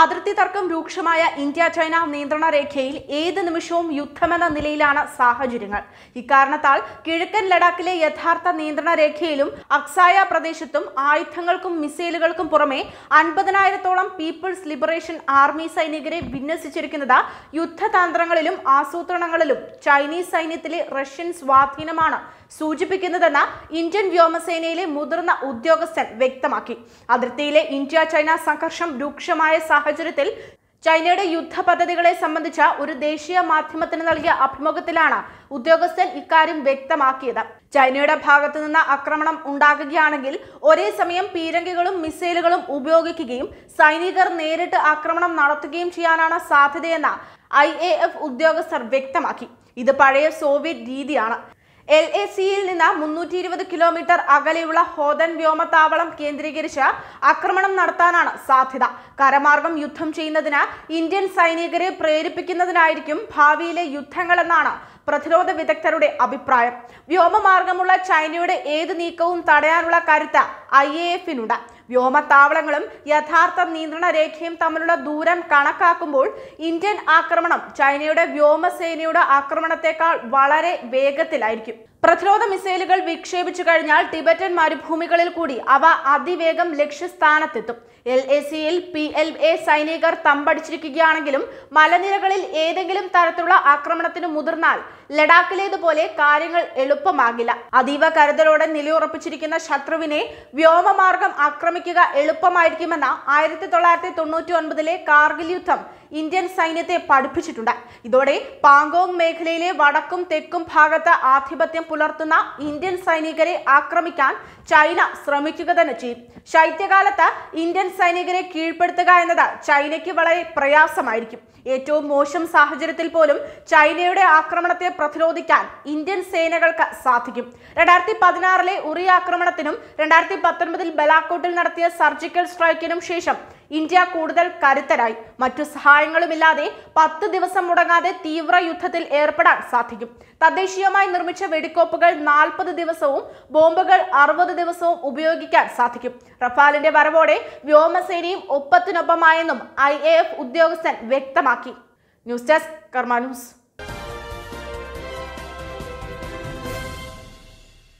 അതിർത്തി തർക്കം രൂക്ഷമായ ഇന്ത്യ ചൈന നിയന്ത്രണ രേഖയിൽ ഏത് നിമിഷവും യുദ്ധമെന്ന നിലയിലാണ് സാഹചര്യങ്ങൾ ഇക്കാരണത്താൽ കിഴക്കൻ ലഡാക്കിലെ യഥാർത്ഥ നിയന്ത്രണ രേഖയിലും അക്സായ പ്രദേശത്തും ആയുധങ്ങൾക്കും മിസൈലുകൾക്കും പുറമെ അൻപതിനായിരത്തോളം പീപ്പിൾസ് ലിബറേഷൻ ആർമി സൈനികരെ വിന്യസിച്ചിരിക്കുന്നത് യുദ്ധതന്ത്രങ്ങളിലും ആസൂത്രണങ്ങളിലും ചൈനീസ് സൈന്യത്തിലെ റഷ്യൻ സ്വാധീനമാണ് സൂചിപ്പിക്കുന്നതെന്ന് ഇന്ത്യൻ വ്യോമസേനയിലെ മുതിർന്ന ഉദ്യോഗസ്ഥൻ വ്യക്തമാക്കി അതിർത്തിയിലെ ഇന്ത്യ ചൈന സംഘർഷം രൂക്ഷമായ സാഹചര്യത്തിൽ ചൈനയുടെ യുദ്ധ പദ്ധതികളെ സംബന്ധിച്ച ഒരു ദേശീയ മാധ്യമത്തിന് നൽകിയ അഭിമുഖത്തിലാണ് ഉദ്യോഗസ്ഥൻ ഇക്കാര്യം വ്യക്തമാക്കിയത് ചൈനയുടെ ഭാഗത്തു നിന്ന് ആക്രമണം ഉണ്ടാകുകയാണെങ്കിൽ ഒരേ സമയം പീരങ്കികളും മിസൈലുകളും ഉപയോഗിക്കുകയും സൈനികർ നേരിട്ട് ആക്രമണം നടത്തുകയും ചെയ്യാനാണ് സാധ്യതയെന്ന് ഐ ഉദ്യോഗസ്ഥർ വ്യക്തമാക്കി ഇത് പഴയ സോവിയറ്റ് രീതിയാണ് എൽ എ സിയിൽ നിന്ന് മുന്നൂറ്റി ഇരുപത് കിലോമീറ്റർ അകലെയുള്ള ഹോദൻ വ്യോമത്താവളം കേന്ദ്രീകരിച്ച് ആക്രമണം നടത്താനാണ് സാധ്യത കരമാർഗം യുദ്ധം ചെയ്യുന്നതിന് ഇന്ത്യൻ സൈനികരെ പ്രേരിപ്പിക്കുന്നതിനായിരിക്കും ഭാവിയിലെ യുദ്ധങ്ങളെന്നാണ് പ്രതിരോധ വിദഗ്ധരുടെ അഭിപ്രായം വ്യോമമാർഗമുള്ള ചൈനയുടെ ഏത് നീക്കവും തടയാനുള്ള കരുത്ത് ഐ എ എഫിനുണ്ട് വ്യോമത്താവളങ്ങളും യഥാർത്ഥ നിയന്ത്രണ രേഖയും തമ്മിലുള്ള ദൂരം കണക്കാക്കുമ്പോൾ ഇന്ത്യൻ ആക്രമണം ചൈനയുടെ വ്യോമസേനയുടെ ആക്രമണത്തെക്കാൾ വളരെ വേഗത്തിലായിരിക്കും പ്രതിരോധ മിസൈലുകൾ വിക്ഷേപിച്ചു കഴിഞ്ഞാൽ ടിബറ്റൻ മരുഭൂമികളിൽ കൂടി അവ അതിവേഗം ലക്ഷ്യസ്ഥാനത്തെത്തും എൽ എ സിയിൽ പി എൽ എ സൈനികർ തമ്പടിച്ചിരിക്കുകയാണെങ്കിലും മലനിരകളിൽ ഏതെങ്കിലും തരത്തിലുള്ള ആക്രമണത്തിന് മുതിർന്നാൽ ലഡാക്കിലേതുപോലെ കാര്യങ്ങൾ എളുപ്പമാകില്ല അതീവ കരുതലോടെ നിലയുറപ്പിച്ചിരിക്കുന്ന ശത്രുവിനെ വ്യോമമാർഗം ആക്രമിക്കുക എളുപ്പമായിരിക്കുമെന്ന ആയിരത്തി തൊള്ളായിരത്തി തൊണ്ണൂറ്റി ഒൻപതിലെ കാർഗിൽ യുദ്ധം ഇന്ത്യൻ സൈന്യത്തെ പഠിപ്പിച്ചിട്ടുണ്ട് ഇതോടെ പാങ്കോങ് മേഖലയിലെ വടക്കും തെക്കും ഭാഗത്ത് ആധിപത്യം പുലർത്തുന്ന ഇന്ത്യൻ സൈനികരെ ആക്രമിക്കാൻ ചൈന ശ്രമിക്കുക തന്നെ ചെയ്യും ശൈത്യകാലത്ത് ഇന്ത്യൻ സൈനികരെ കീഴ്പ്പെടുത്തുക എന്നത് ചൈനയ്ക്ക് വളരെ പ്രയാസമായിരിക്കും ഏറ്റവും മോശം സാഹചര്യത്തിൽ പോലും ചൈനയുടെ ആക്രമണത്തെ പ്രതിരോധിക്കാൻ ഇന്ത്യൻ സേനകൾക്ക് സാധിക്കും രണ്ടായിരത്തി പതിനാറിലെ ഉറി ആക്രമണത്തിനും രണ്ടായിരത്തി പത്തൊൻപതിൽ ബലാക്കോട്ടിൽ നടത്തിയ സർജിക്കൽ സ്ട്രൈക്കിനും ശേഷം ഇന്ത്യ കൂടുതൽ കരുത്തരായി മറ്റു സഹായങ്ങളുമില്ലാതെ പത്ത് ദിവസം മുടങ്ങാതെ തീവ്ര യുദ്ധത്തിൽ ഏർപ്പെടാൻ സാധിക്കും തദ്ദേശീയമായി നിർമ്മിച്ച വെടിക്കോപ്പുകൾ നാൽപ്പത് ദിവസവും ബോംബുകൾ അറുപത് ദിവസവും ഉപയോഗിക്കാൻ സാധിക്കും റഫാലിന്റെ വരവോടെ വ്യോമസേനയും ഒപ്പത്തിനൊപ്പമായെന്നും ഐ ഉദ്യോഗസ്ഥൻ വ്യക്തമാക്കി ന്യൂസ് ഡെസ്ക് കർമാനൂസ്